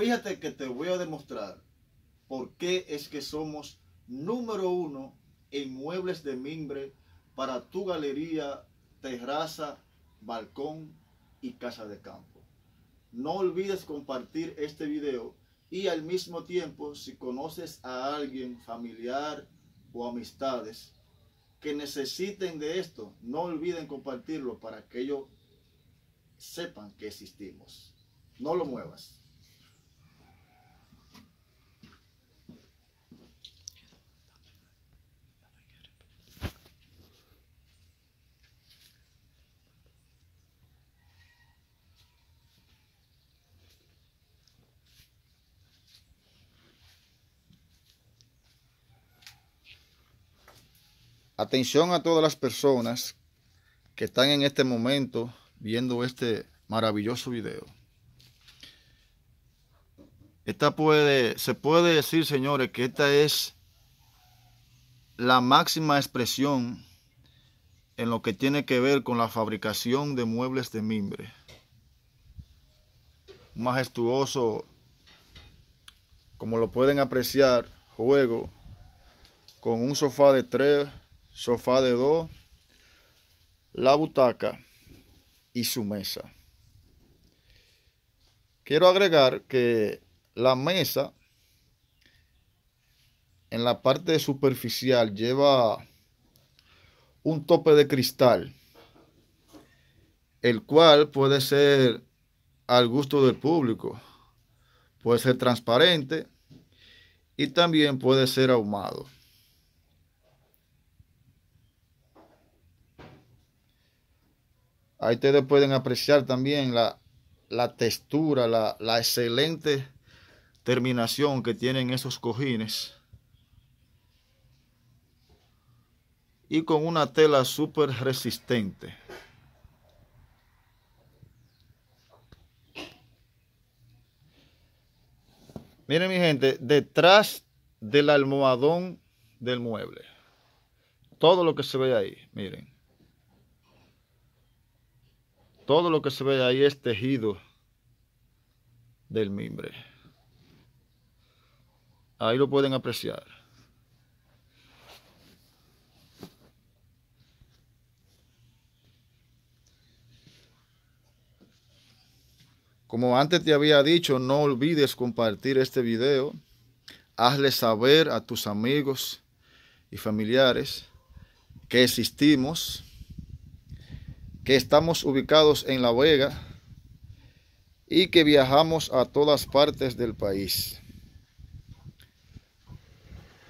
Fíjate que te voy a demostrar por qué es que somos número uno en muebles de mimbre para tu galería, terraza, balcón y casa de campo. No olvides compartir este video y al mismo tiempo si conoces a alguien familiar o amistades que necesiten de esto, no olviden compartirlo para que ellos sepan que existimos. No lo muevas. Atención a todas las personas que están en este momento viendo este maravilloso video. Esta puede, se puede decir, señores, que esta es la máxima expresión en lo que tiene que ver con la fabricación de muebles de mimbre. Un majestuoso, como lo pueden apreciar, juego con un sofá de tres sofá de dos, la butaca y su mesa. Quiero agregar que la mesa en la parte superficial lleva un tope de cristal, el cual puede ser al gusto del público, puede ser transparente y también puede ser ahumado. Ahí ustedes pueden apreciar también la, textura, la, la excelente terminación que tienen esos cojines. Y con una tela súper resistente. Miren mi gente, detrás del almohadón del mueble. Todo lo que se ve ahí, miren. Todo lo que se ve ahí es tejido del mimbre. Ahí lo pueden apreciar. Como antes te había dicho, no olvides compartir este video. Hazle saber a tus amigos y familiares que existimos que estamos ubicados en La Vega y que viajamos a todas partes del país.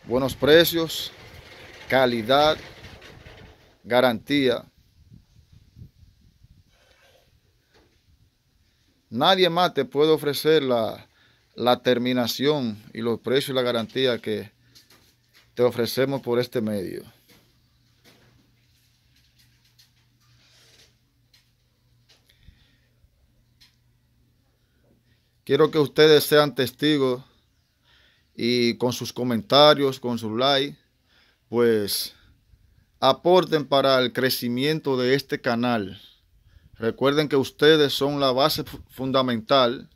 Buenos precios, calidad, garantía. Nadie más te puede ofrecer la, la, terminación y los precios y la garantía que te ofrecemos por este medio. Quiero que ustedes sean testigos y con sus comentarios, con su like, pues aporten para el crecimiento de este canal. Recuerden que ustedes son la base fundamental.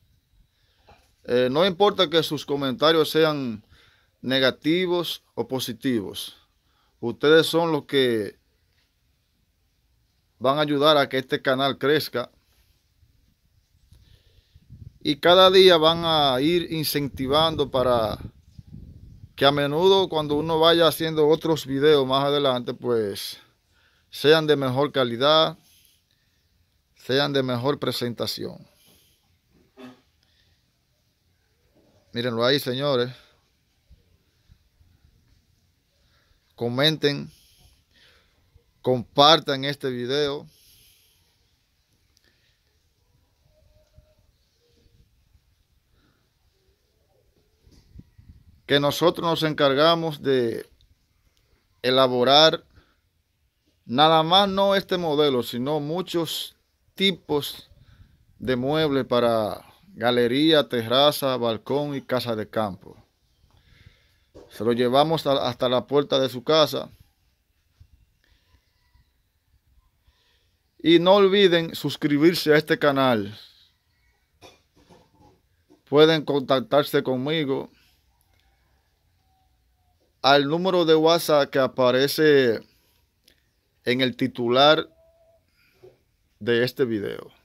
Eh, no importa que sus comentarios sean negativos o positivos. Ustedes son los que van a ayudar a que este canal crezca y cada día van a ir incentivando para que a menudo cuando uno vaya haciendo otros videos más adelante, pues sean de mejor calidad, sean de mejor presentación. Mírenlo ahí, señores. Comenten, compartan este video. que nosotros nos encargamos de elaborar nada más no este modelo, sino muchos tipos de muebles para galería, terraza, balcón y casa de campo. Se lo llevamos hasta la puerta de su casa. Y no olviden suscribirse a este canal. Pueden contactarse conmigo al número de WhatsApp que aparece en el titular de este video.